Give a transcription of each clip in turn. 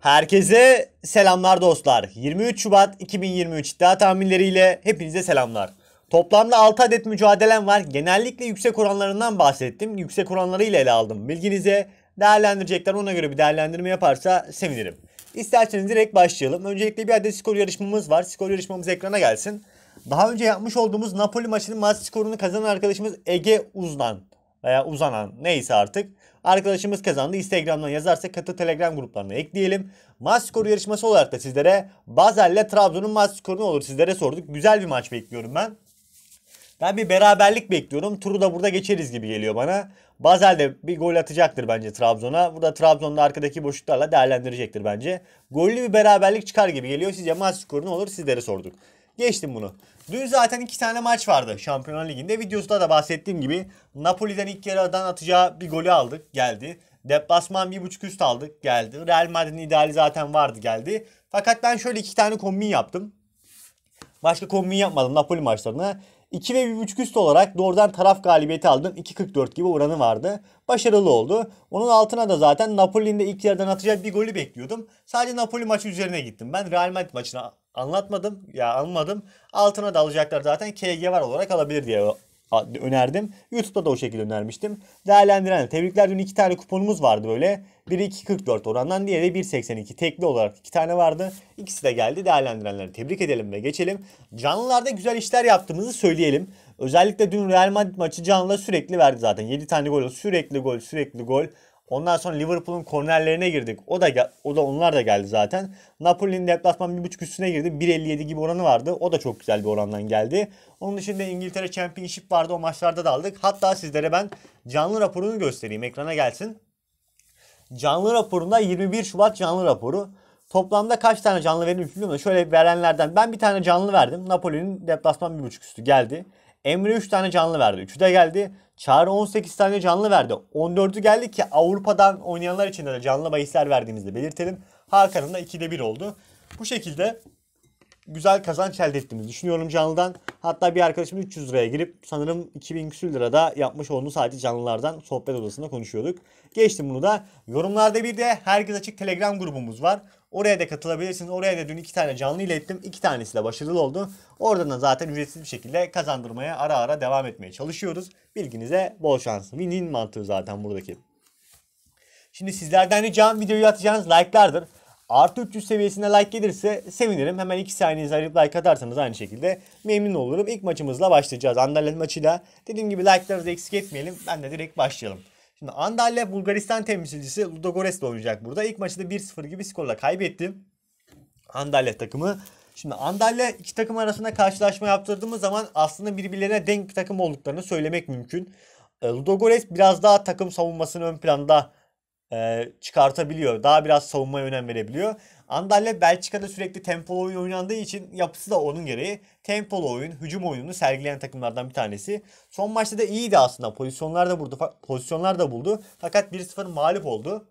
Herkese selamlar dostlar. 23 Şubat 2023 iddia tahminleriyle hepinize selamlar. Toplamda 6 adet mücadelem var. Genellikle yüksek oranlarından bahsettim. Yüksek oranlarıyla ele aldım. Bilginize değerlendirecekler ona göre bir değerlendirme yaparsa sevinirim. İsterseniz direkt başlayalım. Öncelikle bir adet skor yarışmamız var. Skor yarışmamız ekrana gelsin. Daha önce yapmış olduğumuz Napoli maçının maç skorunu kazanan arkadaşımız Ege Uzlan veya uzanan neyse artık. Arkadaşımız kazandı. Instagram'dan yazarsa katı Telegram gruplarına ekleyelim. Maç skoru yarışması olarak da sizlere Bazel'le Trabzon'un maç skoru ne olur sizlere sorduk. Güzel bir maç bekliyorum ben. Ben bir beraberlik bekliyorum. Turu da burada geçeriz gibi geliyor bana. Bazel de bir gol atacaktır bence Trabzon'a. Burada Trabzon'da arkadaki boşluklarla değerlendirecektir bence. Gollü bir beraberlik çıkar gibi geliyor. Sizce maç skoru ne olur sizlere sorduk. Geçtim bunu. Dün zaten iki tane maç vardı Şampiyonlar Ligi'nde. Videosunda da bahsettiğim gibi Napoli'den ilk yarıdan atacağı bir golü aldık geldi. Deplasman bir buçuk üst aldık geldi. Real Madrid'in ideali zaten vardı geldi. Fakat ben şöyle iki tane kombin yaptım. Başka kombin yapmadım Napoli maçlarına. 2 ve 1.5 üst olarak doğrudan taraf galibiyeti aldım. 2.44 gibi oranı vardı. Başarılı oldu. Onun altına da zaten Napoli'nin de ilk yerden atacağı bir golü bekliyordum. Sadece Napoli maçı üzerine gittim. Ben Real Madrid maçına anlatmadım ya almadım. Altına da alacaklar zaten KG var olarak alabilir diye önerdim. YouTube'da da o şekilde önermiştim. Değerlendiren tebrikler dün iki tane kuponumuz vardı böyle. Biri 2.44 orandan diğeri 1.82 tekli olarak iki tane vardı. İkisi de geldi değerlendirenleri tebrik edelim ve geçelim. Canlılarda güzel işler yaptığımızı söyleyelim. Özellikle dün Real Madrid maçı canlı sürekli verdi zaten. 7 tane gol sürekli gol sürekli gol. Ondan sonra Liverpool'un kornerlerine girdik. O da o da onlar da geldi zaten. Napoli'nin deplasman 1.5 üstüne girdi. 1.57 gibi oranı vardı. O da çok güzel bir orandan geldi. Onun dışında İngiltere Championship vardı. O maçlarda da aldık. Hatta sizlere ben canlı raporunu göstereyim. Ekrana gelsin. Canlı raporunda 21 Şubat canlı raporu. Toplamda kaç tane canlı verilmiş biliyor musun? Şöyle verenlerden ben bir tane canlı verdim. Napoli'nin deplasman 1.5 üstü geldi. Emre 3 tane canlı verdi. 3'ü de geldi. Çağrı 18 tane canlı verdi. 14'ü geldi ki Avrupa'dan oynayanlar için de canlı bahisler verdiğimizde belirtelim. Hakan'ın da 2'de 1 oldu. Bu şekilde güzel kazanç elde ettiğimizi düşünüyorum canlıdan. Hatta bir arkadaşım 300 liraya girip sanırım 2000 küsür lirada yapmış olduğunu sadece canlılardan sohbet odasında konuşuyorduk. Geçtim bunu da. Yorumlarda bir de herkes açık Telegram grubumuz var. Oraya da katılabilirsiniz. Oraya da dün iki tane canlı ilettim. İki tanesi de başarılı oldu. Oradan da zaten ücretsiz bir şekilde kazandırmaya ara ara devam etmeye çalışıyoruz. Bilginize bol şans. Win-win mantığı zaten buradaki. Şimdi sizlerden ricam videoyu atacağınız like'lardır. Artı 300 seviyesine like gelirse sevinirim. Hemen 2 saniyenizi ayırıp like atarsanız aynı şekilde memnun olurum. İlk maçımızla başlayacağız. Andalya maçıyla. Dediğim gibi like'larınızı eksik etmeyelim. Ben de direkt başlayalım. Şimdi Andalya Bulgaristan temsilcisi Ludogorets oynayacak burada. İlk maçı da 1-0 gibi skorla kaybetti. Andalya takımı. Şimdi Andalya iki takım arasında karşılaşma yaptırdığımız zaman aslında birbirlerine denk takım olduklarını söylemek mümkün. Ee, Ludogorets biraz daha takım savunmasını ön planda e, çıkartabiliyor. Daha biraz savunmaya önem verebiliyor. Andalya Belçika'da sürekli tempolu oyun oynandığı için yapısı da onun gereği tempolu oyun, hücum oyununu sergileyen takımlardan bir tanesi. Son maçta da iyiydi aslında. Pozisyonlar da burada Pozisyonlar da buldu. Fakat 1-0 mağlup oldu.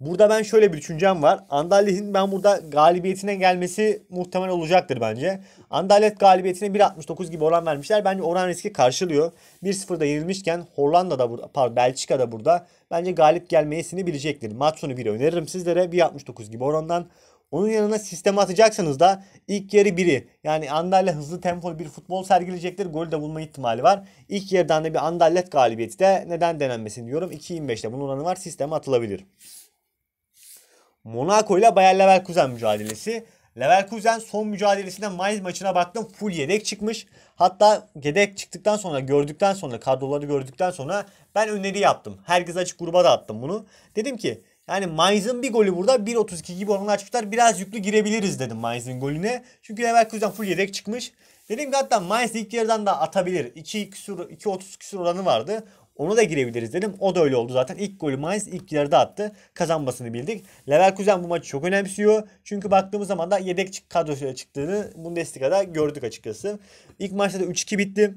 Burada ben şöyle bir düşüncem var. Anderlecht'in ben burada galibiyetine gelmesi muhtemel olacaktır bence. Anderlecht galibiyetine 1.69 gibi oran vermişler. Bence oran riski karşılıyor. 1-0'da yenilmişken Hollanda'da burada, pardon da burada bence galip gelmeyesini bilecektir. Maç sonu 1 öneririm sizlere 1.69 gibi orandan. Onun yanına sisteme atacaksanız da ilk yarı biri yani Anderlecht hızlı tempo bir futbol sergileyecektir. Gol de bulma ihtimali var. İlk yarıdan da bir Anderlecht galibiyeti de neden denenmesin diyorum. 2.25'te bunun oranı var sisteme atılabilir. Monaco ile Bayer Leverkusen mücadelesi. Leverkusen son mücadelesinde Mainz maçına baktım full yedek çıkmış. Hatta yedek çıktıktan sonra gördükten sonra kadroları gördükten sonra ben öneri yaptım. Herkes açık gruba da attım bunu. Dedim ki yani Mainz'ın bir golü burada 1.32 gibi oranla açmışlar. Biraz yüklü girebiliriz dedim Mainz'ın golüne. Çünkü Leverkusen full yedek çıkmış. Dediğim gibi hatta Mainz ilk yarıdan da atabilir. 2 küsur 2 30 küsur oranı vardı. Onu da girebiliriz dedim. O da öyle oldu zaten. İlk golü Mainz ilk yarıda attı. Kazanmasını bildik. Leverkusen bu maçı çok önemsiyor. Çünkü baktığımız zaman da yedek kadrosuyla çıktığını Bundesliga'da gördük açıkçası. İlk maçta da 3-2 bitti.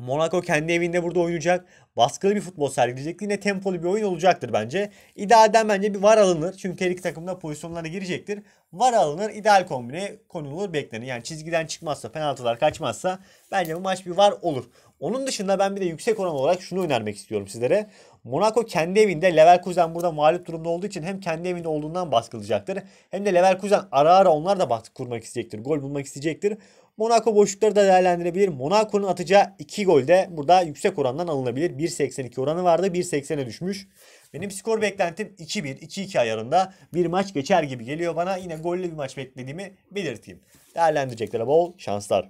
Monaco kendi evinde burada oynayacak. Baskılı bir futbol sergileyecek. Yine tempolu bir oyun olacaktır bence. İdealden bence bir var alınır. Çünkü her iki takım da pozisyonlara girecektir. Var alınır. ideal kombine konulur beklenir. Yani çizgiden çıkmazsa, penaltılar kaçmazsa bence bu maç bir var olur. Onun dışında ben bir de yüksek oran olarak şunu önermek istiyorum sizlere. Monaco kendi evinde Leverkusen burada mağlup durumda olduğu için hem kendi evinde olduğundan baskılayacaktır. Hem de Leverkusen ara ara onlar da baskı kurmak isteyecektir. Gol bulmak isteyecektir. Monaco boşlukları da değerlendirebilir. Monaco'nun atacağı 2 gol de burada yüksek orandan alınabilir. 1.82 oranı vardı. 1.80'e düşmüş. Benim skor beklentim 2-1, 2-2 ayarında bir maç geçer gibi geliyor bana. Yine gollü bir maç beklediğimi belirteyim. Değerlendireceklere bol şanslar.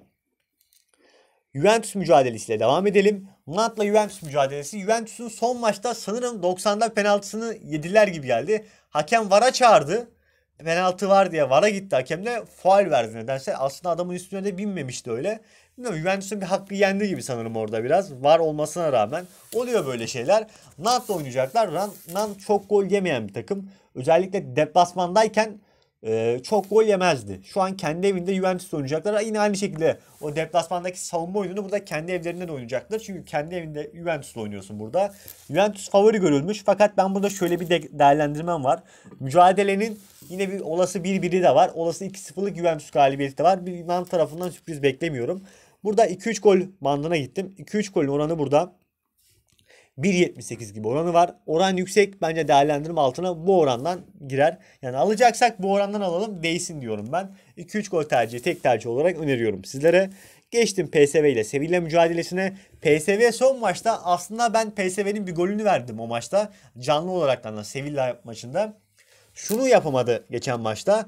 Juventus mücadelesiyle devam edelim. Nant'la Juventus mücadelesi. Juventus'un son maçta sanırım 90'da penaltısını yediler gibi geldi. Hakem VAR'a çağırdı. Penaltı var diye VAR'a gitti hakem de faal verdi nedense. Aslında adamın üstüne de binmemişti öyle. Bilmiyorum Juventus'un bir hakkı yendi gibi sanırım orada biraz. VAR olmasına rağmen oluyor böyle şeyler. Nant'la oynayacaklar. Nant çok gol yemeyen bir takım. Özellikle deplasmandayken e, çok gol yemezdi. Şu an kendi evinde Juventus oynayacaklar. Yine aynı şekilde o deplasmandaki savunma oyununu burada kendi evlerinden oynayacaklar. Çünkü kendi evinde Juventus oynuyorsun burada. Juventus favori görülmüş. Fakat ben burada şöyle bir de değerlendirmem var. Mücadelenin yine bir olası 1-1'i de var. Olası 2-0'lık Juventus galibiyeti de var. Bir Yunan tarafından sürpriz beklemiyorum. Burada 2-3 gol bandına gittim. 2-3 golün oranı burada 1.78 gibi oranı var. Oran yüksek. Bence değerlendirme altına bu orandan girer. Yani alacaksak bu orandan alalım değsin diyorum ben. 2-3 gol tercihi tek tercih olarak öneriyorum sizlere. Geçtim PSV ile Sevilla mücadelesine. PSV son maçta aslında ben PSV'nin bir golünü verdim o maçta. Canlı olarak da Sevilla maçında. Şunu yapamadı geçen maçta.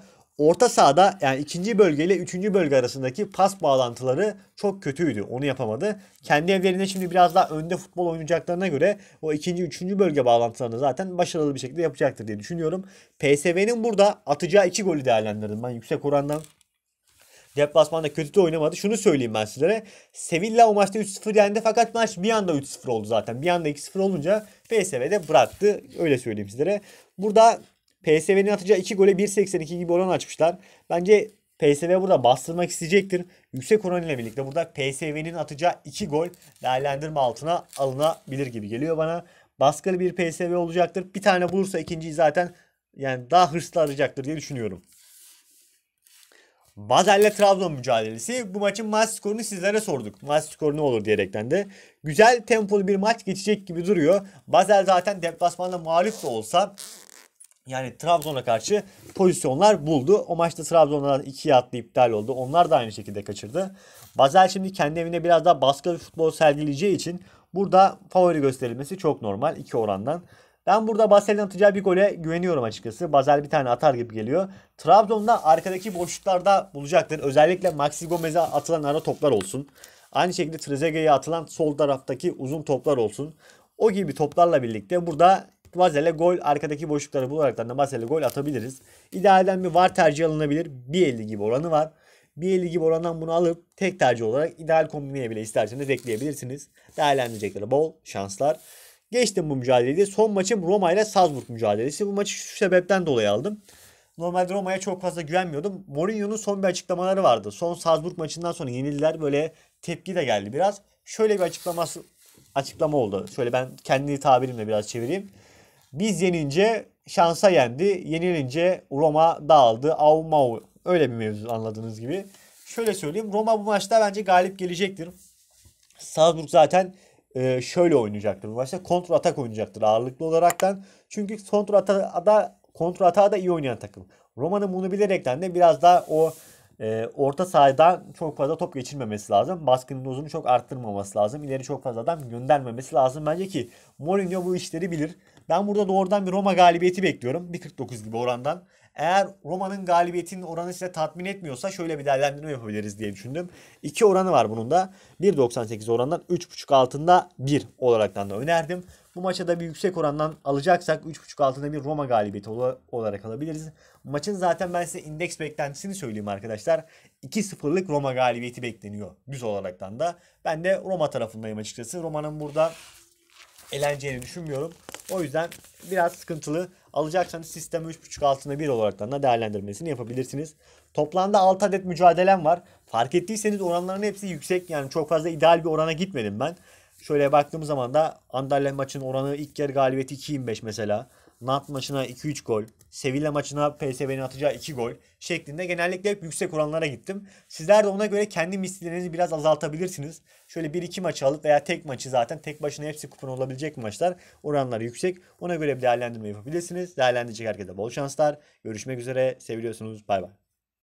Orta sahada yani ikinci bölge ile üçüncü bölge arasındaki pas bağlantıları çok kötüydü. Onu yapamadı. Kendi evlerinde şimdi biraz daha önde futbol oynayacaklarına göre o ikinci, üçüncü bölge bağlantılarını zaten başarılı bir şekilde yapacaktır diye düşünüyorum. PSV'nin burada atacağı iki golü değerlendirdim ben yüksek orandan. Deplasmanda kötü de oynamadı. Şunu söyleyeyim ben sizlere. Sevilla o maçta 3-0 yendi fakat maç bir anda 3-0 oldu zaten. Bir anda 2-0 olunca PSV'de bıraktı. Öyle söyleyeyim sizlere. Burada PSV'nin atacağı 2 gole 1.82 gibi oran açmışlar. Bence PSV burada bastırmak isteyecektir. Yüksek oran ile birlikte burada PSV'nin atacağı 2 gol değerlendirme altına alınabilir gibi geliyor bana. Baskılı bir PSV olacaktır. Bir tane bulursa ikinciyi zaten yani daha hırslı arayacaktır diye düşünüyorum. Bazel'le Trabzon mücadelesi. Bu maçın maç skorunu sizlere sorduk. Maç skoru ne olur diyerekten de. Güzel tempolu bir maç geçecek gibi duruyor. Bazel zaten deplasmanda mağlup da olsa yani Trabzon'a karşı pozisyonlar buldu. O maçta Trabzon'dan iki attı iptal oldu. Onlar da aynı şekilde kaçırdı. Basel şimdi kendi evine biraz daha baskı bir futbol sergileyeceği için burada favori gösterilmesi çok normal iki orandan. Ben burada Basel'in atacağı bir gole güveniyorum açıkçası. Basel bir tane atar gibi geliyor. Trabzon'da arkadaki boşluklarda bulacaktır. Özellikle Maxi Gomez'e atılan ara toplar olsun. Aynı şekilde Trezeguet'e atılan sol taraftaki uzun toplar olsun. O gibi toplarla birlikte burada Vazel'e gol arkadaki boşlukları bularaktan da Vazel'e gol atabiliriz. İdealden bir var tercih alınabilir. 1.50 gibi oranı var. 1.50 gibi orandan bunu alıp tek tercih olarak ideal kombineye bile isterseniz ekleyebilirsiniz. Değerlendirecekleri bol şanslar. Geçtim bu mücadeleyi. Son maçım Roma ile Salzburg mücadelesi. Bu maçı şu sebepten dolayı aldım. Normalde Roma'ya çok fazla güvenmiyordum. Mourinho'nun son bir açıklamaları vardı. Son Salzburg maçından sonra yenildiler. Böyle tepki de geldi biraz. Şöyle bir açıklaması açıklama oldu. Şöyle ben kendi tabirimle biraz çevireyim. Biz yenince şansa yendi. Yenilince Roma dağıldı. Av mav. Öyle bir mevzu anladığınız gibi. Şöyle söyleyeyim. Roma bu maçta bence galip gelecektir. Salzburg zaten e, şöyle oynayacaktır bu maçta. kontrol atak oynayacaktır ağırlıklı olaraktan. Çünkü kontrol atağa da, kontra atağa da iyi oynayan takım. Roma'nın bunu bilerekten de biraz daha o e, orta sahadan çok fazla top geçirmemesi lazım. Baskının dozunu çok arttırmaması lazım. İleri çok fazla adam göndermemesi lazım. Bence ki Mourinho bu işleri bilir. Ben burada doğrudan bir Roma galibiyeti bekliyorum. 1.49 gibi orandan. Eğer Roma'nın galibiyetinin oranı size tatmin etmiyorsa şöyle bir değerlendirme yapabiliriz diye düşündüm. 2 oranı var bunun da. 1.98 orandan 3.5 altında 1 olaraktan da önerdim. Bu maça da bir yüksek orandan alacaksak 3.5 altında bir Roma galibiyeti olarak alabiliriz. Maçın zaten ben size indeks beklentisini söyleyeyim arkadaşlar. 2-0'lık Roma galibiyeti bekleniyor düz olaraktan da. Ben de Roma tarafındayım açıkçası. Roma'nın burada eleneceğini düşünmüyorum. O yüzden biraz sıkıntılı. Alacaksanız sistemi 3.5 altında 1 olarak da değerlendirmesini yapabilirsiniz. Toplamda 6 adet mücadelem var. Fark ettiyseniz oranların hepsi yüksek. Yani çok fazla ideal bir orana gitmedim ben. Şöyle baktığımız zaman da Anderlecht maçının oranı ilk yarı galibiyeti 2.25 mesela. Nant maçına 2-3 gol. Sevilla maçına PSV'nin atacağı 2 gol şeklinde genellikle hep yüksek oranlara gittim. Sizler de ona göre kendi mislilerinizi biraz azaltabilirsiniz. Şöyle 1-2 maçı alıp veya tek maçı zaten tek başına hepsi kupon olabilecek maçlar. Oranları yüksek. Ona göre bir değerlendirme yapabilirsiniz. Değerlendirecek herkese bol şanslar. Görüşmek üzere. Seviliyorsunuz. Bay bay.